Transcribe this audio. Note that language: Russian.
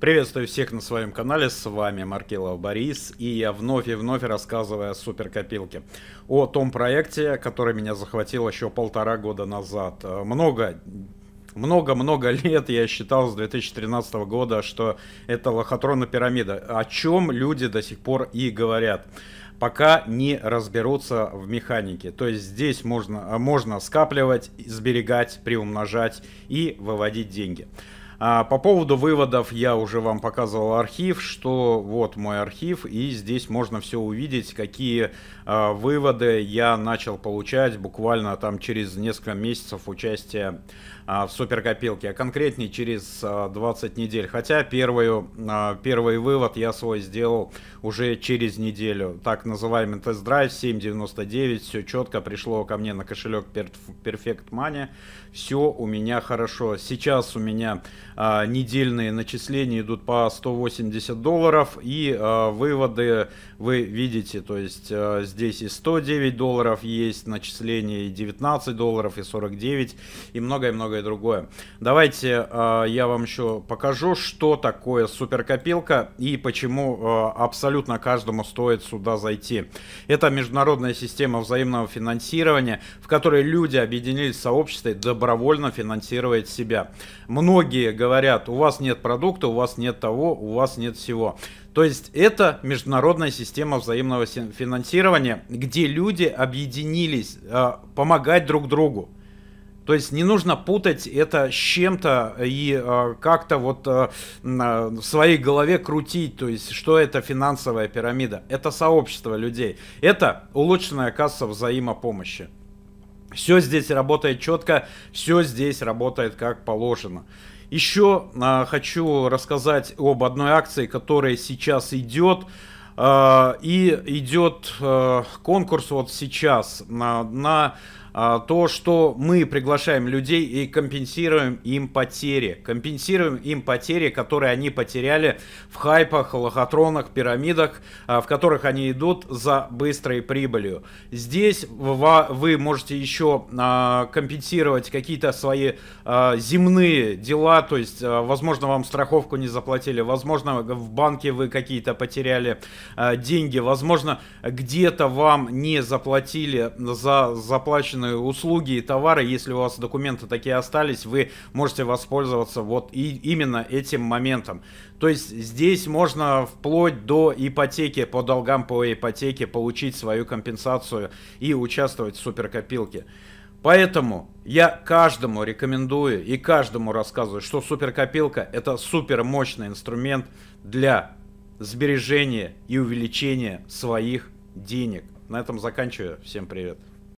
Приветствую всех на своем канале, с вами Маркелов Борис, и я вновь и вновь рассказываю о суперкопилке, о том проекте, который меня захватил еще полтора года назад. Э, много много-много лет я считал с 2013 года, что это лохотрона пирамида, о чем люди до сих пор и говорят пока не разберутся в механике. То есть здесь можно, э, можно скапливать, сберегать, приумножать и выводить деньги. А, по поводу выводов я уже вам показывал архив, что вот мой архив, и здесь можно все увидеть, какие а, выводы я начал получать буквально там через несколько месяцев участия а, в суперкопилке, а конкретнее через а, 20 недель. Хотя первую, а, первый вывод я свой сделал уже через неделю. Так называемый тест-драйв 7.99, все четко пришло ко мне на кошелек Perfect Money, все у меня хорошо. Сейчас у меня а, недельные начисления идут по 180 долларов, и а, выводы вы видите, то есть а, здесь и 109 долларов есть, начисления и 19 долларов, и 49, и многое-многое другое. Давайте я вам еще покажу, что такое суперкопилка и почему абсолютно каждому стоит сюда зайти. Это международная система взаимного финансирования, в которой люди объединились в сообществе и добровольно финансируют себя. Многие говорят, у вас нет продукта, у вас нет того, у вас нет всего. То есть это международная система взаимного финансирования, где люди объединились э, помогать друг другу. То есть не нужно путать это с чем-то и э, как-то вот э, э, в своей голове крутить, то есть что это финансовая пирамида. Это сообщество людей. Это улучшенная касса взаимопомощи. Все здесь работает четко, все здесь работает как положено. Еще э, а, хочу рассказать об одной акции, которая сейчас идет. Э, а, и идет э, а, конкурс вот сейчас на, на а, то, что мы приглашаем людей и компенсируем им потери. Компенсируем им потери, которые они потеряли в хайпах, лохотронах, пирамидах, а, в которых они идут за быстрой прибылью. Здесь вы можете еще а, компенсировать какие-то свои земные дела, то есть, возможно, вам страховку не заплатили, возможно, в банке вы какие-то потеряли деньги, возможно, где-то вам не заплатили за заплаченные качественные услуги и товары. Если у вас документы такие остались, вы можете воспользоваться вот и именно этим моментом. То есть здесь можно вплоть до ипотеки, по долгам по ипотеке получить свою компенсацию и участвовать в суперкопилке. Поэтому я каждому рекомендую и каждому рассказываю, что суперкопилка это супер мощный инструмент для сбережения и увеличения своих денег. На этом заканчиваю. Всем привет.